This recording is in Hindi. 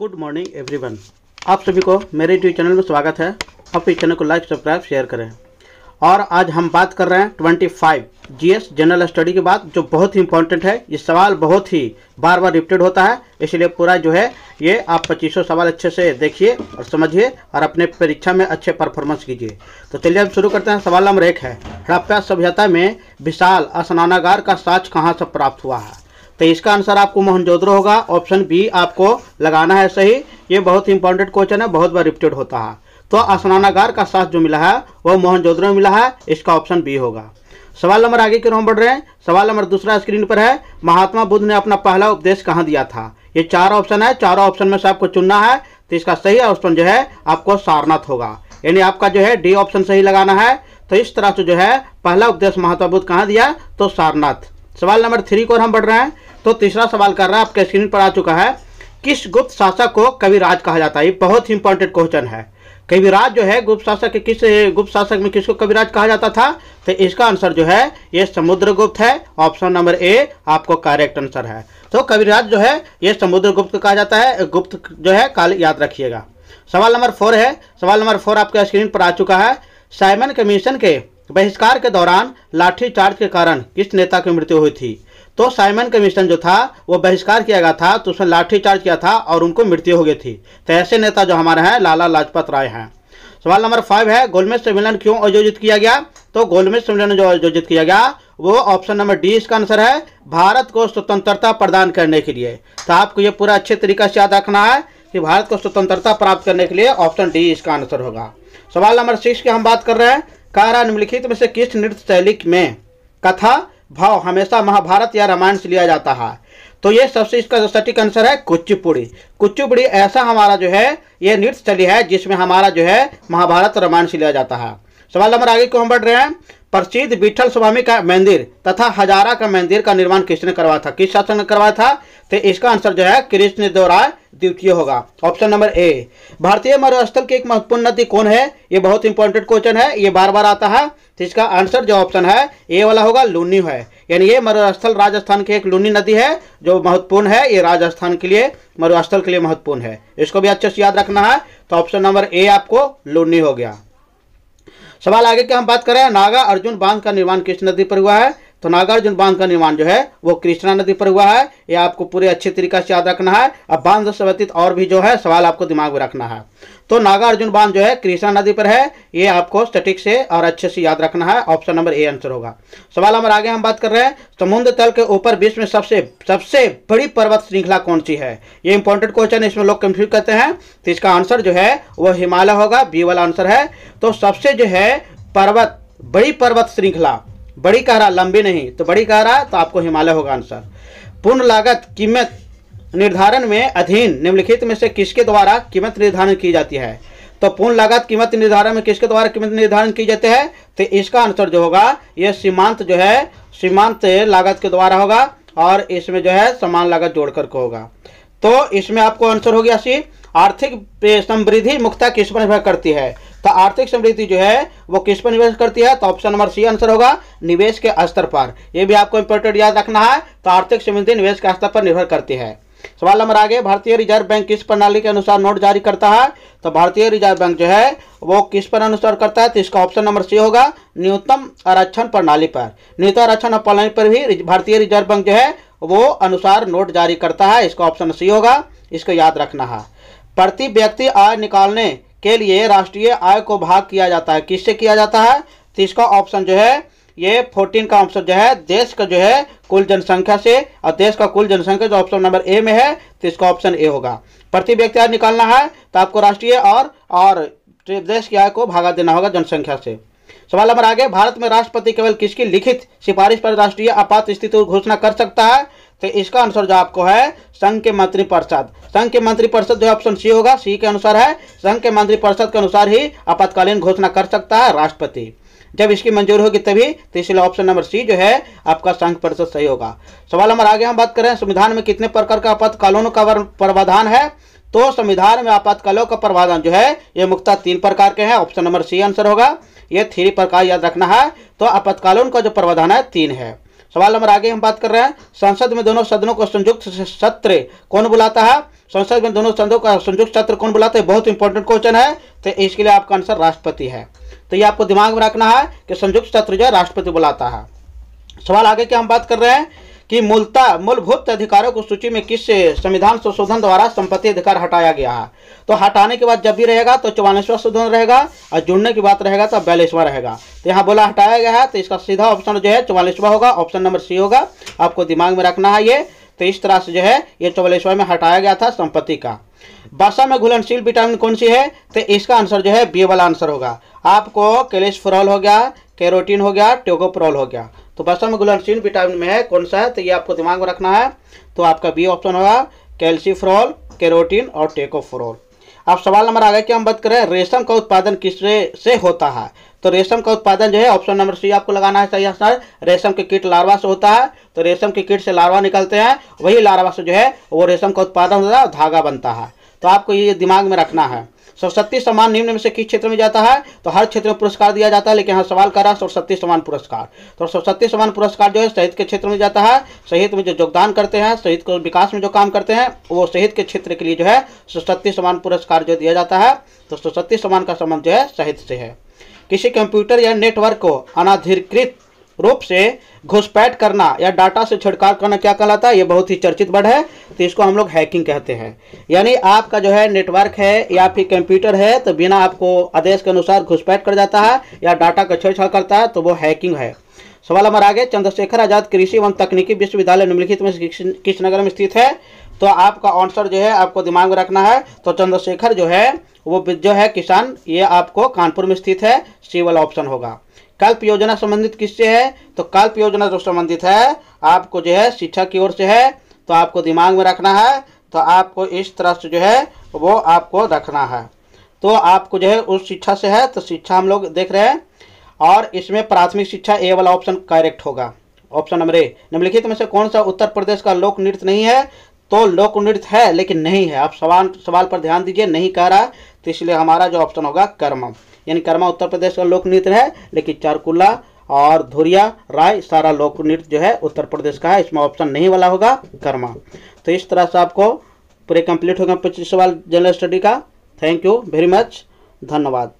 गुड मॉर्निंग एवरीवन आप सभी को मेरे यूट्यूब चैनल में स्वागत है आप इस चैनल को लाइक सब्सक्राइब शेयर करें और आज हम बात कर रहे हैं 25 एस जनरल स्टडी के बाद जो बहुत ही इंपॉर्टेंट है ये सवाल बहुत ही बार बार रिपीटेड होता है इसलिए पूरा जो है ये आप पच्चीसों सवाल अच्छे से देखिए और समझिए और अपने परीक्षा में अच्छे परफॉर्मेंस कीजिए तो चलिए हम शुरू करते हैं सवाल नंबर एक है हड़प्पा सभ्यता में विशाल स्नानागार का साक्ष कहाँ से प्राप्त हुआ है तो इसका आंसर आपको मोहनजोद्रो होगा ऑप्शन बी आपको लगाना है सही ये बहुत इंपॉर्टेंट क्वेश्चन है बहुत बार रिपीटेड होता है तो स्नानागार का साथ जो मिला है वह मोहनजोद्रो में मिला है इसका ऑप्शन बी होगा सवाल नंबर आगे क्यों हम बढ़ रहे हैं सवाल नंबर दूसरा स्क्रीन पर है महात्मा बुद्ध ने अपना पहला उपदेश कहाँ दिया था ये चार ऑप्शन है चारों ऑप्शन में से आपको चुनना है तो इसका सही ऑप्शन जो है आपको सारनाथ होगा यानी आपका जो है डी ऑप्शन सही लगाना है तो इस तरह से जो है पहला उपदेश महात्मा बुद्ध कहाँ दिया तो सारनाथ सवाल नंबर थ्री को हम बढ़ रहे हैं तो तीसरा सवाल कर रहा है आपके स्क्रीन पर आ चुका है किस गुप्त शासक को कविराज कहा जाता है ये बहुत ही इंपॉर्टेंट क्वेश्चन है कविराज जो है गुप्त शासक के किस गुप्त शासक में किसको कविराज कहा जाता था तो इसका आंसर जो है ये समुद्रगुप्त है ऑप्शन नंबर ए आपको करेक्ट आंसर है तो कविराज जो है ये समुद्रगुप्त कहा जाता है गुप्त जो है काल याद रखिएगा सवाल नंबर फोर है सवाल नंबर फोर आपके स्क्रीन पर आ चुका है साइमन कमीशन के बहिष्कार के दौरान लाठी चार्ज के कारण किस नेता की मृत्यु हुई थी तो साइमन कमीशन जो था वो बहिष्कार किया गया था तो उसमें लाठीचार्ज किया था और उनको मृत्यु हो गई थी तो ऐसे नेता जो हमारे हैं लाला लाजपत राय हैं सवाल नंबर फाइव है गोलमेज सम्मेलन क्यों आयोजित किया गया तो गोलमेज सम्मेलन जो आयोजित किया गया वो ऑप्शन नंबर डी इसका आंसर है भारत को स्वतंत्रता प्रदान करने के लिए तो आपको ये पूरा अच्छे तरीके से याद रखना है कि भारत को स्वतंत्रता प्राप्त करने के लिए ऑप्शन डी इसका आंसर होगा सवाल नंबर सिक्स की हम बात कर रहे हैं कारा निम्नलिखित में से किस नृत्य शैली में कथा भाव हमेशा महाभारत या रामायण से लिया जाता है तो ये सबसे इसका जो सटीक आंसर है कुचिपुड़ी कुचिपुड़ी ऐसा हमारा जो है ये नृत्य शैली है जिसमें हमारा जो है महाभारत रामायण से लिया जाता है सवाल नंबर आगे क्यों बढ़ रहे हैं प्रसिद्ध विठल स्वामी का मंदिर तथा हजारा का मंदिर का निर्माण किसने करवाया था किस शासन ने करवाया था तो इसका आंसर जो है कृष्ण द्वारा द्वितीय होगा ऑप्शन नंबर ए भारतीय मरुस्थल की एक महत्वपूर्ण नदी कौन है ये बहुत इंपॉर्टेंट क्वेश्चन है ये बार बार आता है तो इसका आंसर जो ऑप्शन है ए वाला होगा लूनी है यानी ये मरुस्थल राजस्थान की एक लूनी नदी है जो महत्वपूर्ण है ये राजस्थान के लिए मरुस्थल के लिए महत्वपूर्ण है इसको भी अच्छे से याद रखना है तो ऑप्शन नंबर ए आपको लूनी हो गया सवाल आगे क्या हम बात करें नागा अर्जुन बांध का निर्माण किस नदी पर हुआ है तो नागार्जुन बांध का निर्माण जो है वो कृष्णा नदी पर हुआ है ये आपको पूरे अच्छे तरीके से याद रखना है अब बांध से संबंधित और भी जो है सवाल आपको दिमाग में रखना है तो नागार्जुन बांध जो है कृष्णा नदी पर है ये आपको सटीक से और अच्छे से याद रखना है ऑप्शन नंबर ए आंसर होगा सवाल नंबर आगे हम बात कर रहे हैं समुद्र तो तल के ऊपर विश्व में सबसे सबसे बड़ी पर्वत श्रृंखला कौन सी है ये इंपॉर्टेंट क्वेश्चन इसमें लोग कंफ्यूज करते हैं तो इसका आंसर जो है वो हिमालय होगा बी वाला आंसर है तो सबसे जो है पर्वत बड़ी पर्वत श्रृंखला बड़ी कारा लंबी नहीं तो बड़ी कारा तो आपको हिमालय होगा आंसर पूर्ण लागत कीमत निर्धारण में अधीन निम्नलिखित में से किसके द्वारा कीमत निर्धारण की जाती है तो पूर्ण लागत कीमत निर्धारण में किसके द्वारा कीमत निर्धारण की जाती है तो इसका आंसर जो होगा यह सीमांत जो है सीमांत लागत के द्वारा होगा और इसमें जो है समान लागत जोड़कर के होगा तो इसमें आपको आंसर हो गया सी आर्थिक समृद्धि मुख्यता किस पर निर्भर करती है का आर्थिक समृद्धि जो है वो किस पर निवेश करती है तो ऑप्शन नंबर सी आंसर होगा निवेश के स्तर पर यह भी आपको इंपोर्टेंट याद रखना है तो आर्थिक समृद्धि निवेश के स्तर पर निर्भर करती है सवाल नंबर आगे भारतीय रिजर्व बैंक किस प्रणाली के अनुसार नोट जारी करता है तो भारतीय रिजर्व बैंक जो है वो किस पर अनुसार करता है तो इसका ऑप्शन नंबर सी होगा न्यूनतम आरक्षण प्रणाली पर न्यूनतम आरक्षण प्रणाली पर भी भारतीय रिजर्व बैंक जो है वो अनुसार नोट जारी करता है इसका ऑप्शन सी होगा इसको याद रखना है प्रति व्यक्ति आय निकालने के लिए राष्ट्रीय आय को भाग किया जाता है किससे किया जाता है तो इसका ऑप्शन जो है ये फोर्टीन का ऑप्शन जो है देश का जो है कुल जनसंख्या से और देश का कुल जनसंख्या जो ऑप्शन नंबर ए में है तो इसका ऑप्शन ए होगा प्रति व्यक्ति आय निकालना है तो आपको राष्ट्रीय और और देश की आय को भागा देना होगा जनसंख्या से सवाल नंबर आगे भारत में राष्ट्रपति केवल किसकी लिखित सिफारिश पर राष्ट्रीय आपात स्थिति घोषणा कर सकता है तो इसका आंसर जो आपको है संघ के मंत्री परिषद संघ के मंत्री परिषद जो ऑप्शन सी होगा सी के अनुसार है संघ के मंत्री परिषद के अनुसार ही आपातकालीन घोषणा कर सकता है राष्ट्रपति जब इसकी मंजूर होगी तभी तो इसलिए ऑप्शन नंबर सी जो है आपका संघ परिषद सही होगा सवाल नंबर आगे हम बात करें संविधान में कितने प्रकार का आपातकालों का प्रावधान है तो संविधान में आपातकालों का प्रावधान जो है ये मुख्यतः तीन प्रकार के हैं ऑप्शन नंबर सी आंसर होगा ये थ्री प्रकार याद रखना है तो आपातकालों का जो प्रावधान है तीन है सवाल नंबर आगे हम बात कर रहे हैं संसद में दोनों सदनों को संयुक्त सत्र कौन बुलाता है संसद में दोनों सदनों का संयुक्त सत्र कौन बुलाता है बहुत इंपॉर्टेंट क्वेश्चन है तो इसके लिए आपका आंसर राष्ट्रपति है तो ये आपको दिमाग में रखना है कि संयुक्त सत्र जो है राष्ट्रपति बुलाता है सवाल आगे की हम बात कर रहे हैं कि मूलता मूलभूत अधिकारों को सूची में किस संविधान संशोधन द्वारा संपत्ति अधिकार हटाया गया है तो हटाने के बाद जब भी रहेगा तो चौवालीसवा शोधन रहेगा और जुड़ने की बात रहेगा तो बयालीसवा रहेगा तो यहाँ बोला हटाया गया है तो इसका सीधा ऑप्शन जो है चौवालीसवा होगा ऑप्शन नंबर सी होगा आपको दिमाग में रखना है ये तो इस तरह से जो है ये चौवालीसवा में हटाया गया था संपत्ति का बसा में घुलनशील विटामिन कौन सी है तो इसका आंसर जो है बी वाला आंसर होगा आपको कैलेस्फ्रॉल हो गया कैरोटीन हो गया ट्योगोप्रोल हो गया तो बसा में घुलनशील विटामिन में है कौन सा है तो ये आपको दिमाग में रखना है तो आपका बी ऑप्शन होगा कैल्सीफ्रॉल कैरोटीन और टेकोफ्रोल अब सवाल नंबर आगे की हम बात करें रेशम का उत्पादन किस से होता है तो रेशम का उत्पादन जो है ऑप्शन नंबर सी आपको लगाना है सही आंसर रेशम के कीट लार्वा से होता है तो रेशम के कीट से लार्वा निकलते हैं वही लार्वा से जो है वो रेशम का उत्पादन होता है धागा बनता है तो आपको ये दिमाग में रखना है सरस्वती सम्मान निम्न में से किस क्षेत्र में जाता है तो हर क्षेत्र में पुरस्कार दिया जाता है लेकिन यहाँ सवाल कर रहा है सरस्वती सम्मान पुरस्कार तो सरस्वती सम्मान पुरस्कार जो है शहीद के क्षेत्र में जाता है शहीद में जो योगदान करते हैं शहीद को विकास में जो काम करते हैं वो शहीद के क्षेत्र के लिए जो है सरस्वती सम्मान पुरस्कार जो दिया जाता है तो सरस्वती सम्मान का संबंध जो है शहीद से है किसी कंप्यूटर या नेटवर्क को अनाधिकृत रूप से घुसपैठ करना या डाटा से छिड़काव करना क्या कहलाता है ये बहुत ही चर्चित वर्ड है तो इसको हम लोग हैकिंग कहते हैं यानी आपका जो है नेटवर्क है या फिर कंप्यूटर है तो बिना आपको आदेश के अनुसार घुसपैठ कर जाता है या डाटा का छेड़छाड़ करता है तो वो हैकिंग है सवाल हमारा आगे चंद्रशेखर आजाद कृषि एवं तकनीकी विश्वविद्यालय निम्नलिखित में किस नगर में स्थित है तो आपका आंसर जो है आपको दिमाग में रखना है तो चंद्रशेखर जो है वो जो है किसान ये आपको कानपुर में स्थित है सी वाला ऑप्शन होगा कल्प योजना संबंधित किससे है तो कल्प योजना जो संबंधित है आपको जो है शिक्षा की ओर से है तो आपको दिमाग में रखना है तो आपको इस तरह से जो है वो आपको रखना है तो आपको जो है उस शिक्षा से है तो शिक्षा हम लोग देख रहे हैं और इसमें प्राथमिक शिक्षा ए वाला ऑप्शन करेक्ट होगा ऑप्शन नंबर ए निम्नलिखित में से कौन सा उत्तर प्रदेश का लोक नृत्य नहीं है तो लोक नृत्य है लेकिन नहीं है आप सवाल सवाल पर ध्यान दीजिए नहीं कह रहा है तो इसलिए हमारा जो ऑप्शन होगा कर्म यानी कर्मा उत्तर प्रदेश का लोक नृत्य है लेकिन चारकुला और धुरिया राय सारा लोक नृत्य जो है उत्तर प्रदेश का है इसमें ऑप्शन नहीं वाला होगा कर्मा तो इस तरह से आपको पूरे कंप्लीट होगा पच्चीस सवाल जनरल स्टडी का थैंक यू वेरी मच धन्यवाद